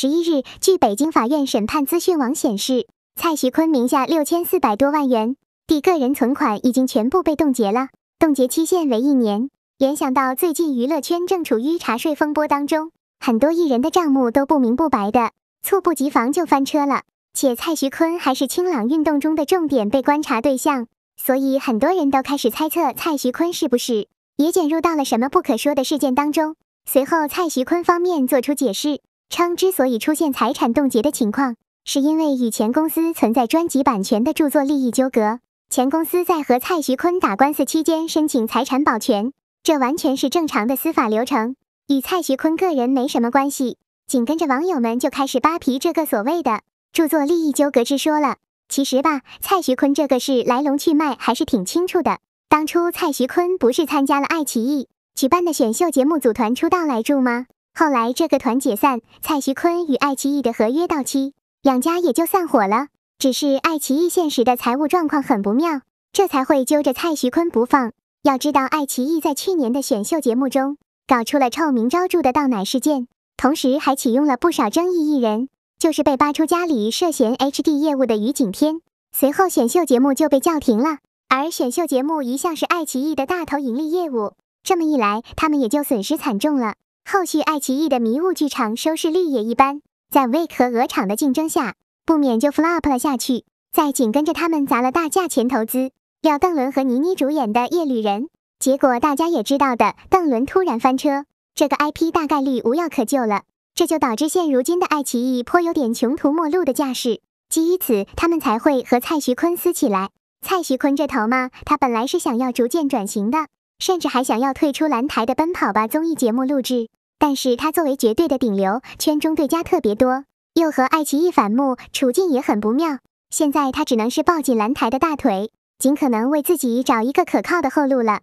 十一日，据北京法院审判资讯网显示，蔡徐坤名下六千四百多万元的个人存款已经全部被冻结了，冻结期限为一年。联想到最近娱乐圈正处于查税风波当中，很多艺人的账目都不明不白的，猝不及防就翻车了。且蔡徐坤还是清朗运动中的重点被观察对象，所以很多人都开始猜测蔡徐坤是不是也卷入到了什么不可说的事件当中。随后，蔡徐坤方面作出解释。称，之所以出现财产冻结的情况，是因为与前公司存在专辑版权的著作利益纠葛。前公司在和蔡徐坤打官司期间申请财产保全，这完全是正常的司法流程，与蔡徐坤个人没什么关系。紧跟着网友们就开始扒皮这个所谓的著作利益纠葛之说了。其实吧，蔡徐坤这个事来龙去脉还是挺清楚的。当初蔡徐坤不是参加了爱奇艺举办的选秀节目组团出道来住吗？后来这个团解散，蔡徐坤与爱奇艺的合约到期，两家也就散伙了。只是爱奇艺现实的财务状况很不妙，这才会揪着蔡徐坤不放。要知道，爱奇艺在去年的选秀节目中搞出了臭名昭著的倒奶事件，同时还启用了不少争议艺人，就是被扒出家里涉嫌 H D 业务的于景天。随后选秀节目就被叫停了，而选秀节目一向是爱奇艺的大头盈利业务，这么一来他们也就损失惨重了。后续爱奇艺的迷雾剧场收视率也一般，在 w a k 和鹅厂的竞争下，不免就 f l o p 了下去。再紧跟着他们砸了大价钱投资，廖邓伦和倪妮主演的《夜旅人》，结果大家也知道的，邓伦突然翻车，这个 IP 大概率无药可救了。这就导致现如今的爱奇艺颇有点穷途末路的架势。基于此，他们才会和蔡徐坤撕起来。蔡徐坤这头嘛，他本来是想要逐渐转型的，甚至还想要退出蓝台的《奔跑吧》综艺节目录制。但是他作为绝对的顶流，圈中对家特别多，又和爱奇艺反目，处境也很不妙。现在他只能是抱紧蓝台的大腿，尽可能为自己找一个可靠的后路了。